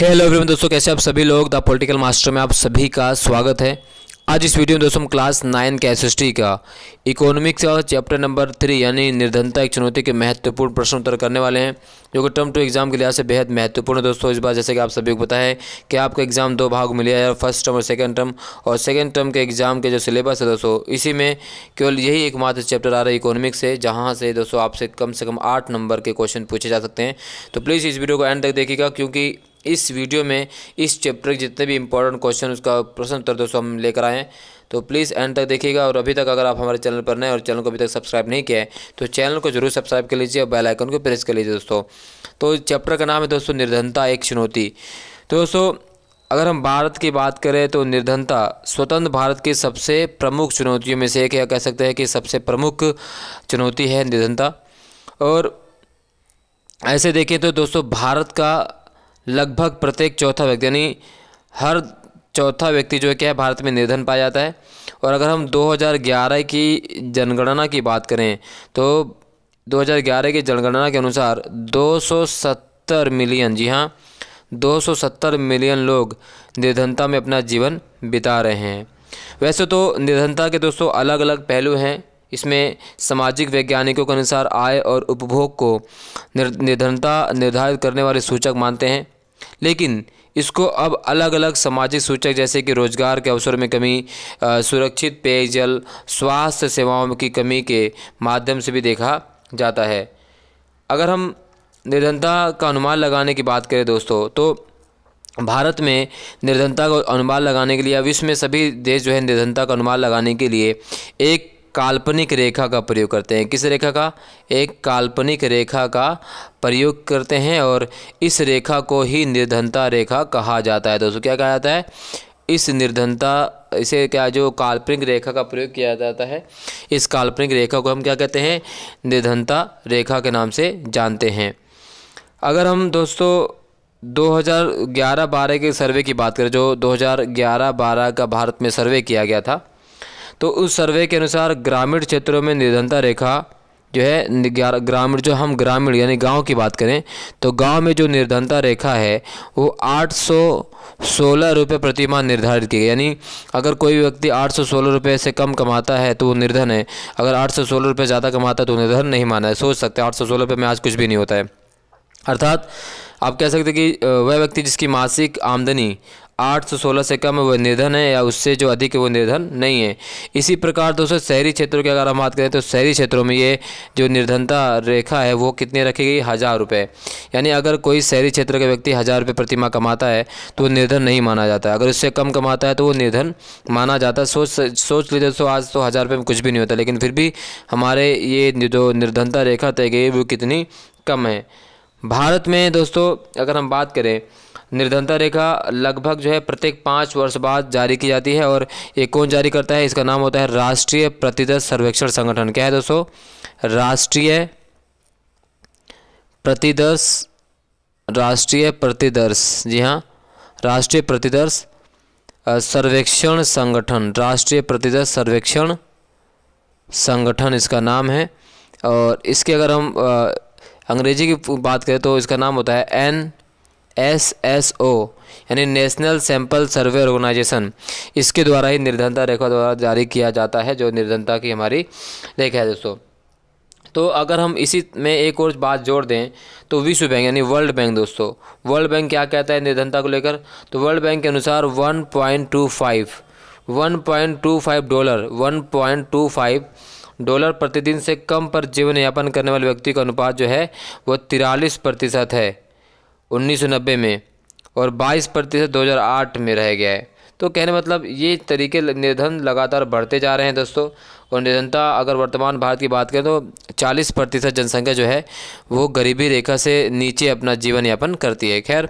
hello everyone दोस्तों कैसे आप सभी लोग द पॉलिटिकल मास्टर में आप सभी का स्वागत है आज इस वीडियो में दोस्तों हम क्लास नाइन के एस का इकोनॉमिक्स और चैप्टर नंबर थ्री यानी निर्धनता एक चुनौती के महत्वपूर्ण प्रश्न उत्तर करने वाले हैं जो कि टर्म टू एग्जाम के लिहाज से बेहद महत्वपूर्ण है दोस्तों इस बार जैसे कि आप सभी को पता है कि आपका एग्जाम दो भाग में लिया है फर्स्ट टर्म और सेकेंड टर्म और सेकेंड टर्म के एग्जाम के जो सिलेबस है दोस्तों इसी में केवल यही एकमात्र चैप्टर आ रहा है इकोनॉमिक्स से जहाँ से दोस्तों आपसे कम से कम आठ नंबर के क्वेश्चन पूछे जा सकते हैं तो प्लीज़ इस वीडियो को एंड तक देखिएगा क्योंकि इस वीडियो में इस चैप्टर के जितने भी इंपॉर्टेंट क्वेश्चन उसका प्रश्न उत्तर दोस्तों हम लेकर आए हैं तो प्लीज़ एंड तक देखिएगा और अभी तक अगर आप हमारे चैनल पर नए और चैनल को अभी तक सब्सक्राइब नहीं किया है तो चैनल को जरूर सब्सक्राइब कर लीजिए और बेल आइकन को प्रेस कर लीजिए दोस्तों तो चैप्टर का नाम है दोस्तों निर्धनता एक चुनौती तो दोस्तों अगर हम भारत की बात करें तो निर्धनता स्वतंत्र भारत की सबसे प्रमुख चुनौतियों में से एक या कह सकते हैं कि सबसे प्रमुख चुनौती है निर्धनता और ऐसे देखें तो दोस्तों भारत का लगभग प्रत्येक चौथा व्यक्ति यानी हर चौथा व्यक्ति जो है क्या है भारत में निर्धन पाया जाता है और अगर हम 2011 की जनगणना की बात करें तो 2011 की जनगणना के अनुसार 270 मिलियन जी हाँ 270 मिलियन लोग निर्धनता में अपना जीवन बिता रहे हैं वैसे तो निर्धनता के दोस्तों अलग अलग पहलू हैं इसमें सामाजिक वैज्ञानिकों के अनुसार आय और उपभोग को निर्धनता निर्धारित करने वाले सूचक मानते हैं लेकिन इसको अब अलग अलग सामाजिक सूचक जैसे कि रोजगार के अवसर में कमी सुरक्षित पेयजल स्वास्थ्य सेवाओं की कमी के माध्यम से भी देखा जाता है अगर हम निर्धनता का अनुमान लगाने की बात करें दोस्तों तो भारत में निर्धनता का अनुमान लगाने के लिए विश्व में सभी देश जो है निर्धनता का अनुमान लगाने के लिए एक काल्पनिक रेखा का प्रयोग करते हैं किस रेखा का एक काल्पनिक रेखा का प्रयोग करते हैं और इस रेखा को ही निर्धनता रेखा कहा जाता है दोस्तों क्या कहा जाता है इस निर्धनता इसे क्या जो काल्पनिक रेखा का प्रयोग किया जाता है इस काल्पनिक रेखा को हम क्या कहते हैं निर्धनता रेखा के नाम से जानते हैं अगर हम दोस्तों 2011-12 के सर्वे की बात करें जो 2011-12 का भारत में सर्वे किया गया था तो उस सर्वे के अनुसार ग्रामीण क्षेत्रों में निर्धनता रेखा जो है ग्रामीण जो हम ग्रामीण यानी गांव की बात करें तो गांव में जो निर्धनता रेखा है वो आठ सौ सोलह रुपये प्रतिमाह निर्धारित की गई यानी अगर कोई व्यक्ति आठ सौ सोलह रुपये से कम कमाता है तो वो निर्धन है अगर आठ सौ सोलह रुपये ज़्यादा कमाता है तो निर्धन नहीं माना है सोच सकते आठ सौ सोलह रुपये में आज कुछ भी नहीं होता है अर्थात आप कह सकते कि वह व्यक्ति जिसकी मासिक आमदनी आठ सौ सोलह से कम वो निर्धन है या उससे जो अधिक है वो निर्धन नहीं है इसी प्रकार दोस्तों शहरी क्षेत्रों की अगर हम बात करें तो शहरी क्षेत्रों में ये जो निर्धनता रेखा है वो कितनी रखी गई हज़ार रुपये यानी अगर कोई शहरी क्षेत्र का व्यक्ति हज़ार रुपये प्रतिमा कमाता है तो वो निर्धन नहीं माना जाता अगर उससे कम कमाता है तो वो निर्धन माना जाता है सोच सोच लीजिए दोस्तों आज तो हज़ार रुपये में कुछ भी नहीं होता लेकिन फिर भी हमारे ये जो निर्धनता रेखा तय गई वो कितनी कम है भारत में दोस्तों अगर हम बात करें निर्धनता रेखा लगभग जो है प्रत्येक पाँच वर्ष बाद जारी की जाती है और ये कौन जारी करता है इसका नाम होता है राष्ट्रीय प्रतिदत सर्वेक्षण संगठन क्या है दोस्तों राष्ट्रीय प्रतिदर्श राष्ट्रीय प्रतिदर्श जी हाँ राष्ट्रीय प्रतिदर्श सर्वेक्षण संगठन राष्ट्रीय प्रतिदर्श सर्वेक्षण संगठन इसका नाम है और इसके अगर हम अंग्रेजी की बात करें तो इसका नाम होता है एन एस एस ओ यानी नेशनल सैंपल सर्वे ऑर्गेनाइजेशन इसके द्वारा ही निर्धनता रेखा द्वारा जारी किया जाता है जो निर्धनता की हमारी रेखा है दोस्तों तो अगर हम इसी में एक और बात जोड़ दें तो विश्व बैंक यानी वर्ल्ड बैंक दोस्तों वर्ल्ड बैंक क्या कहता है निर्धनता को लेकर तो वर्ल्ड बैंक के अनुसार 1.25 1.25 डॉलर 1.25 डॉलर प्रतिदिन से कम पर जीवन यापन करने वाले व्यक्ति का अनुपात जो है वो तिरालीस प्रतिशत है 1990 में और 22 प्रतिशत दो में रह गया है तो कहने मतलब ये तरीके निर्धन लगातार बढ़ते जा रहे हैं दोस्तों और निर्धनता अगर वर्तमान भारत की बात करें तो 40 प्रतिशत जनसंख्या जो है वो गरीबी रेखा से नीचे अपना जीवन यापन करती है खैर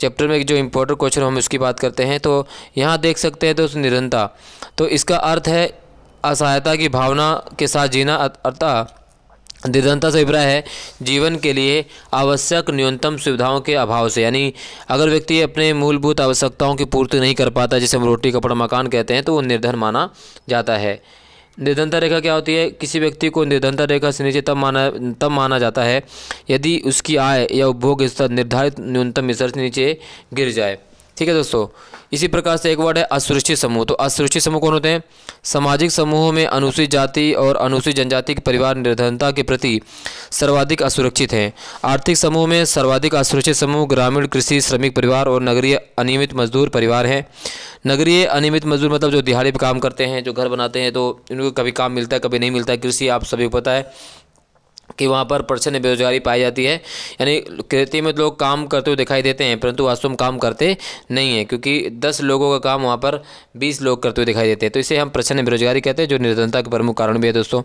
चैप्टर में जो इम्पोर्टेंट क्वेश्चन हम उसकी बात करते हैं तो यहाँ देख सकते हैं तो निर्धनता तो इसका अर्थ है असहायता की भावना के साथ जीना अर्थात दिदंता से अभिप्राय है जीवन के लिए आवश्यक न्यूनतम सुविधाओं के अभाव से यानी अगर व्यक्ति अपने मूलभूत आवश्यकताओं की पूर्ति नहीं कर पाता जिसे हम रोटी कपड़ा मकान कहते हैं तो वो निर्धन माना जाता है निर्धनता रेखा क्या होती है किसी व्यक्ति को निर्धनता रेखा से नीचे तब माना तब माना जाता है यदि उसकी आय या उपभोग स्तर निर्धारित न्यूनतम स्तर से नीचे गिर जाए ठीक है दोस्तों इसी प्रकार से एक वर्ड है असुरक्षित समूह तो असुरक्षित समूह कौन होते हैं सामाजिक समूहों में अनुसूचित जाति और अनुसूचित जनजाति के परिवार निर्धनता के प्रति सर्वाधिक असुरक्षित हैं आर्थिक समूह में सर्वाधिक असुरक्षित समूह ग्रामीण कृषि श्रमिक परिवार और नगरीय अनियमित मजदूर परिवार हैं नगरीय अनियमित मजदूर मतलब जो दिहाड़ी पर काम करते हैं जो घर बनाते हैं तो इनको कभी काम मिलता है कभी नहीं मिलता है कृषि आप सभी को पता है कि वहाँ पर परसेंट बेरोजगारी पाई जाती है यानी खेती में तो लोग काम करते हुए दिखाई देते हैं परंतु वास्तव में काम करते नहीं हैं क्योंकि दस लोगों का काम वहाँ पर बीस लोग करते हुए दिखाई देते हैं तो इसे हम प्रचन्न बेरोजगारी कहते हैं जो निरंतरता के प्रमुख कारण भी है दोस्तों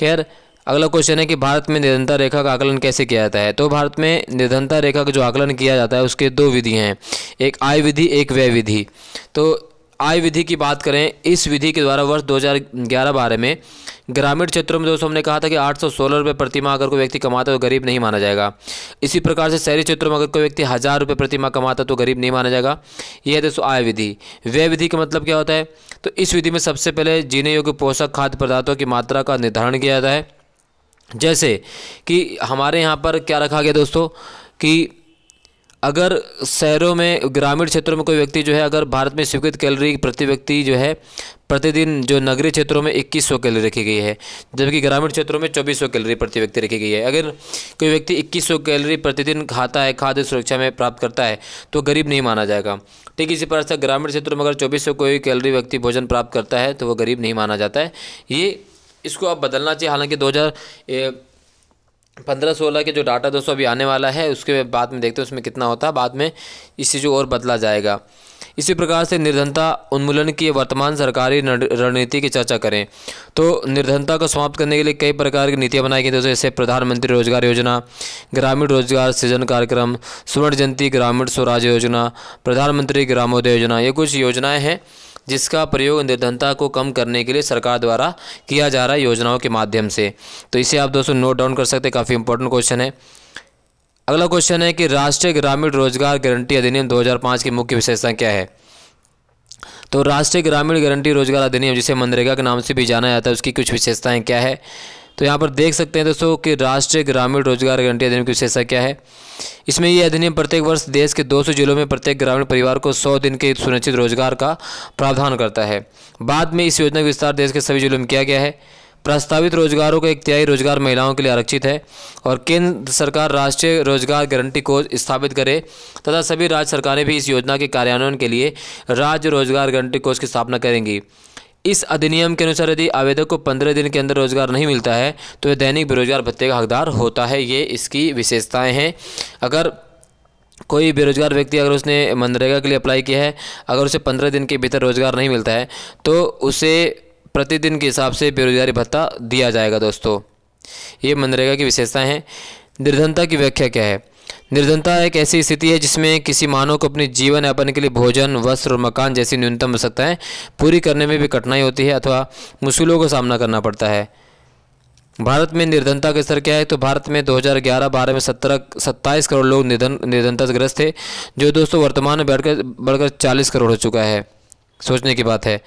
खैर अगला क्वेश्चन है कि भारत में निर्धनता रेखा का आकलन कैसे किया जाता है तो भारत में निर्धनता रेखा का जो आकलन किया जाता है उसके दो विधियाँ हैं एक आय विधि एक व्यय विधि तो आय विधि की बात करें इस विधि के द्वारा वर्ष 2011 बारे में ग्रामीण क्षेत्रों में दोस्तों हमने कहा था कि आठ सौ सोलह रुपये प्रतिमा अगर कोई व्यक्ति कमाता है तो गरीब नहीं माना जाएगा इसी प्रकार से शहरी क्षेत्रों में अगर कोई व्यक्ति हज़ार रुपये प्रतिमा कमाता तो गरीब नहीं माना जाएगा यह है दोस्तों आय विधि व्यय विधि का मतलब क्या होता है तो इस विधि में सबसे पहले जीने योग्य पोषक खाद्य पदार्थों की मात्रा का निर्धारण किया जाता है जैसे कि हमारे यहाँ पर क्या रखा गया दोस्तों कि अगर शहरों में ग्रामीण क्षेत्रों में कोई व्यक्ति जो है अगर भारत में स्वीकृत कैलोरी प्रति व्यक्ति जो है प्रतिदिन जो नगरीय क्षेत्रों में इक्कीस सौ कैलोरी रखी गई है जबकि ग्रामीण क्षेत्रों में चौबीस सौ कैलोरी प्रति व्यक्ति रखी गई है अगर कोई व्यक्ति इक्कीस सौ कैलोरी प्रतिदिन खाता है खाद्य सुरक्षा में प्राप्त करता है तो गरीब नहीं माना जाएगा ठीक इसी प्रकार से ग्रामीण क्षेत्रों में अगर चौबीस सौ कोई कैलोरी व्यक्ति भोजन प्राप्त करता है तो वह गरीब नहीं माना जाता है ये इसको अब बदलना चाहिए हालांकि दो हज़ार पंद्रह सोलह के जो डाटा दोस्तों अभी आने वाला है उसके बाद में देखते हैं उसमें कितना होता है बाद में इससे जो और बदला जाएगा इसी प्रकार से निर्धनता उन्मूलन की वर्तमान सरकारी रणनीति की चर्चा करें तो निर्धनता को समाप्त करने के लिए कई प्रकार की नीतियाँ बनाई गई दोस्तों जैसे प्रधानमंत्री रोजगार योजना ग्रामीण रोजगार सृजन कार्यक्रम स्वर्ण जयंती ग्रामीण स्वराज योजना प्रधानमंत्री ग्रामोदय योजना ये कुछ योजनाएँ हैं जिसका प्रयोग निर्धनता को कम करने के लिए सरकार द्वारा किया जा रहा है योजनाओं के माध्यम से तो इसे आप दोस्तों नोट डाउन कर सकते हैं काफ़ी इंपॉर्टेंट क्वेश्चन है अगला क्वेश्चन है कि राष्ट्रीय ग्रामीण रोजगार गारंटी अधिनियम 2005 की मुख्य विशेषता क्या है तो राष्ट्रीय ग्रामीण गारंटी रोजगार अधिनियम जिसे मनरेगा के नाम से भी जाना जाता है उसकी कुछ विशेषताएं क्या है तो यहाँ पर देख सकते हैं दोस्तों कि राष्ट्रीय ग्रामीण रोजगार गारंटी अधिनियम की विशेषता क्या है इसमें यह अधिनियम प्रत्येक वर्ष देश के 200 जिलों में प्रत्येक ग्रामीण परिवार को 100 दिन के सुनिश्चित रोजगार का प्रावधान करता है बाद में इस योजना का विस्तार देश के सभी जिलों में किया गया है प्रस्तावित रोजगारों का एक तिहाई रोजगार महिलाओं के लिए आरक्षित है और केंद्र सरकार राष्ट्रीय रोजगार गारंटी को स्थापित करे तथा सभी राज्य सरकारें भी इस योजना के कार्यान्वयन के लिए राज्य रोजगार गारंटी कोष की स्थापना करेंगी इस अधिनियम के अनुसार यदि आवेदक को पंद्रह दिन के अंदर रोजगार नहीं मिलता है तो यह दैनिक बेरोजगार भत्ते का हकदार होता है ये इसकी विशेषताएं हैं अगर कोई बेरोजगार व्यक्ति अगर उसने मनरेगा के लिए अप्लाई किया है अगर उसे पंद्रह दिन के भीतर रोजगार नहीं मिलता है तो उसे प्रतिदिन के हिसाब से बेरोजगारी भत्ता दिया जाएगा दोस्तों ये मनरेगा की विशेषताएँ हैं निर्धनता की व्याख्या क्या है निर्धनता एक ऐसी स्थिति है जिसमें किसी मानव को अपने जीवन यापन के लिए भोजन वस्त्र और मकान जैसी न्यूनतम आवश्यकताएँ पूरी करने में भी कठिनाई होती है अथवा मुश्किलों का सामना करना पड़ता है भारत में निर्धनता का स्तर क्या है तो भारत में 2011-12 में सत्रह सत्ताईस करोड़ लोग से ग्रस्त थे जो दोस्तों वर्तमान में बढ़कर बढ़कर 40 करोड़ हो चुका है सोचने की बात है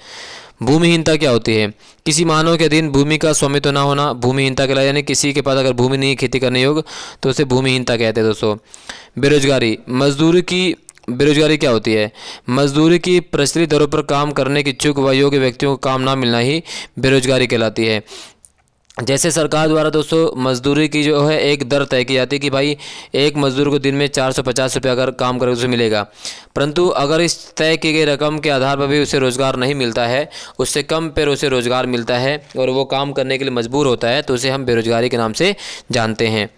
भूमिहीनता क्या होती है किसी मानव के अधीन भूमि का स्वामित्व ना होना भूमिहीनता कहलाया यानी किसी के पास अगर भूमि नहीं खेती करने योग तो उसे भूमिहीनता कहते हैं दोस्तों बेरोजगारी मजदूरी की बेरोजगारी क्या होती है मजदूरी की प्रचलित दरों पर काम करने के इच्छुक व योग्य व्यक्तियों को काम ना मिलना ही बेरोजगारी कहलाती है जैसे सरकार द्वारा दोस्तों मजदूरी की जो है एक दर तय की जाती है कि भाई एक मजदूर को दिन में चार सौ पचास रुपये अगर काम करे उसे मिलेगा परंतु अगर इस तय की गई रकम के आधार पर भी उसे रोज़गार नहीं मिलता है उससे कम पर उसे रोज़गार मिलता है और वो काम करने के लिए मजबूर होता है तो उसे हम बेरोज़गारी के नाम से जानते हैं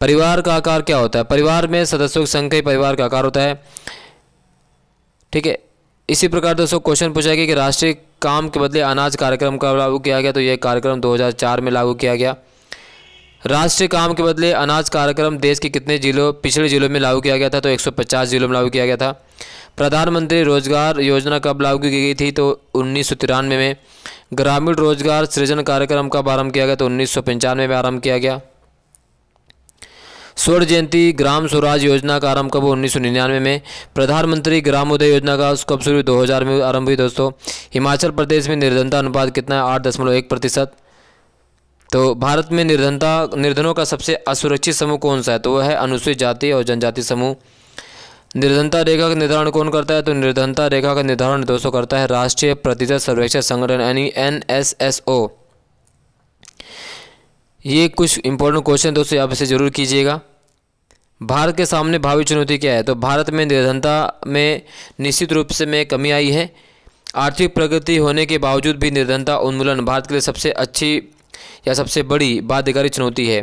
परिवार का आकार क्या होता है परिवार में सदस्यों की संख्या परिवार का आकार होता है ठीक है इसी प्रकार दोस्तों क्वेश्चन पूछा गया कि राष्ट्रीय काम के बदले अनाज कार्यक्रम कब लागू किया गया तो यह कार्यक्रम 2004 में लागू किया गया राष्ट्रीय काम के बदले अनाज कार्यक्रम देश के कितने जिलों पिछड़े जिलों में लागू किया गया था तो 150 जिलों में लागू किया गया था प्रधानमंत्री रोजगार योजना कब लागू की गई थी तो उन्नीस में, में ग्रामीण रोजगार सृजन कार्यक्रम का आरम्भ किया गया तो उन्नीस में आरम्भ किया गया स्वर्ण जयंती ग्राम स्वराज योजना का आरंभ कब उन्नीस सौ निन्यानवे में प्रधानमंत्री ग्रामोदय योजना का कब शुरू दो हज़ार में आरंभ हुई दोस्तों हिमाचल प्रदेश में निर्धनता अनुपात कितना है आठ दशमलव एक प्रतिशत तो भारत में निर्धनता निर्धनों का सबसे असुरक्षित समूह कौन सा है तो वह है अनुसूचित जाति और जनजाति समूह निर्धनता रेखा का निर्धारण कौन करता है तो निर्धनता रेखा का निर्धारण दोस्तों करता है राष्ट्रीय प्रतिशत सर्वेक्षण संगठन यानी एन एस एस ओ ये कुछ इंपॉर्टेंट क्वेश्चन दोस्तों आप इसे ज़रूर कीजिएगा भारत के सामने भावी चुनौती क्या है तो भारत में निर्धनता में निश्चित रूप से में कमी आई है आर्थिक प्रगति होने के बावजूद भी निर्धनता उन्मूलन भारत के लिए सबसे अच्छी या सबसे बड़ी बाध्यकारी चुनौती है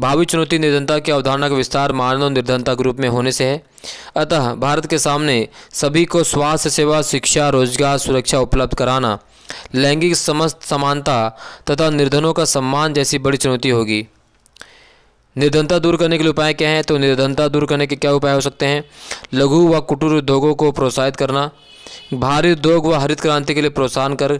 भावी चुनौती निर्धनता की अवधारणा का विस्तार मानव निर्धनता ग्रुप में होने से है अतः भारत के सामने सभी को स्वास्थ्य सेवा शिक्षा रोजगार सुरक्षा उपलब्ध कराना लैंगिक समस्त समानता तथा निर्धनों का सम्मान जैसी बड़ी चुनौती होगी निर्धनता दूर करने के लिए उपाय क्या हैं तो निर्धनता दूर करने के क्या उपाय हो सकते हैं लघु व कुटीर उद्योगों को प्रोत्साहित करना भारी उद्योग व हरित क्रांति के लिए प्रोत्साहन कर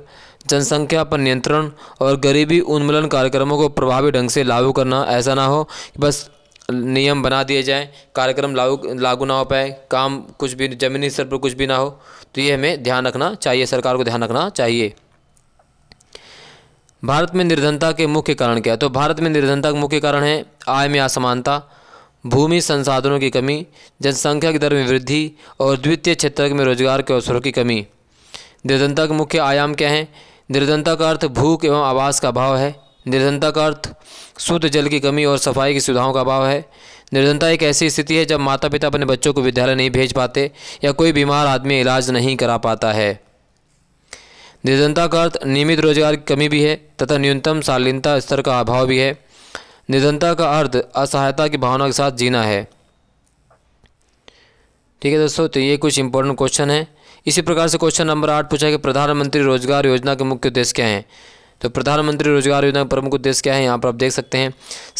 जनसंख्या पर नियंत्रण और गरीबी उन्मूलन कार्यक्रमों को प्रभावी ढंग से लागू करना ऐसा ना हो कि बस नियम बना दिए जाएँ कार्यक्रम लागू लागू ना हो पाए काम कुछ भी ज़मीनी स्तर पर कुछ भी ना हो तो ये हमें ध्यान रखना चाहिए सरकार को ध्यान रखना चाहिए भारत में निर्धनता के मुख्य कारण क्या है तो भारत में निर्धनता के मुख्य कारण है आय में असमानता भूमि संसाधनों की कमी जनसंख्या की दर में वृद्धि और द्वितीय क्षेत्र में रोजगार के अवसरों की कमी निर्धनता के मुख्य आयाम क्या हैं निर्धनता का अर्थ भूख एवं आवास का अभाव है निर्धनता का अर्थ शुद्ध जल की कमी और सफाई की सुविधाओं का अभाव है निर्धनता एक ऐसी स्थिति है जब माता पिता अपने बच्चों को विद्यालय नहीं भेज पाते या कोई बीमार आदमी इलाज नहीं करा पाता है निर्धनता का अर्थ नियमित रोजगार की कमी भी है तथा न्यूनतम शालीनता स्तर का अभाव भी है निर्धनता का अर्थ असहायता की भावना के साथ जीना है ठीक है दोस्तों तो ये कुछ इंपॉर्टेंट क्वेश्चन है इसी प्रकार से क्वेश्चन नंबर आठ पूछा कि प्रधानमंत्री रोजगार योजना के मुख्य उद्देश्य क्या हैं तो प्रधानमंत्री रोजगार योजना का प्रमुख उद्देश्य क्या है यहाँ पर आप देख सकते हैं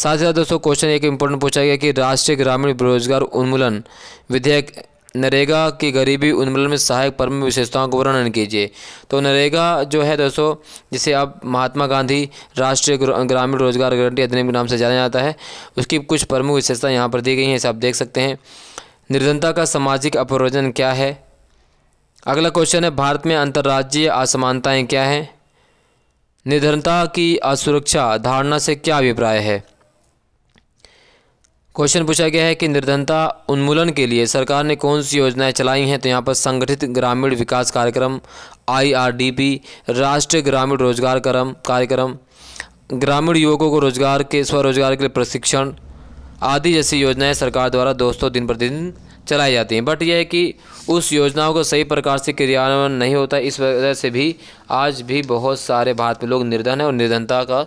साथ ही साथ दोस्तों क्वेश्चन एक इम्पोर्टेंट पूछा गया कि राष्ट्रीय ग्रामीण बेरोजगार उन्मूलन विधेयक नरेगा की गरीबी उन्मूलन में सहायक प्रमुख विशेषताओं को वर्णन कीजिए तो नरेगा जो है दोस्तों जिसे अब महात्मा गांधी राष्ट्रीय ग्रामीण रोजगार गारंटी अधिनियम के नाम से जाना जाता है उसकी कुछ प्रमुख विशेषताएँ यहाँ पर दी गई हैं इसे आप देख सकते हैं निर्धनता का सामाजिक अपरोजन क्या है अगला क्वेश्चन है भारत में अंतर्राज्यीय असमानताएँ क्या हैं निर्धनता की असुरक्षा धारणा से क्या अभिप्राय है क्वेश्चन पूछा गया है कि निर्धनता उन्मूलन के लिए सरकार ने कौन सी योजनाएं चलाई हैं तो यहाँ पर संगठित ग्रामीण विकास कार्यक्रम आईआरडीपी राष्ट्रीय ग्रामीण रोजगार क्रम कार्यक्रम ग्रामीण युवकों को रोजगार के स्वरोजगार के लिए प्रशिक्षण आदि जैसी योजनाएं सरकार द्वारा दोस्तों दिन प्रतिदिन चलाई जाती हैं बट यह है कि उस योजनाओं को सही प्रकार से क्रियान्वयन नहीं होता इस वजह से भी आज भी बहुत सारे भारत में लोग निर्धन हैं और निर्धनता का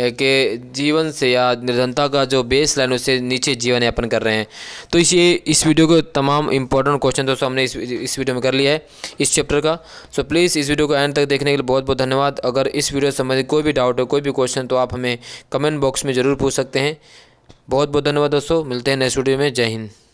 के जीवन से या निर्धनता का जो बेस लाइन उससे नीचे जीवन यापन कर रहे हैं तो इसी इस वीडियो को तमाम इंपॉर्टेंट क्वेश्चन दोस्तों हमने इस इस वीडियो में कर लिया है इस चैप्टर का सो प्लीज़ इस वीडियो को एंड तक देखने के लिए बहुत बहुत धन्यवाद अगर इस वीडियो से संबंधित कोई भी डाउट हो कोई भी क्वेश्चन तो आप हमें कमेंट बॉक्स में ज़रूर पूछ सकते हैं बहुत बहुत धन्यवाद दोस्तों मिलते हैं नेक्स्ट वीडियो में जय हिंद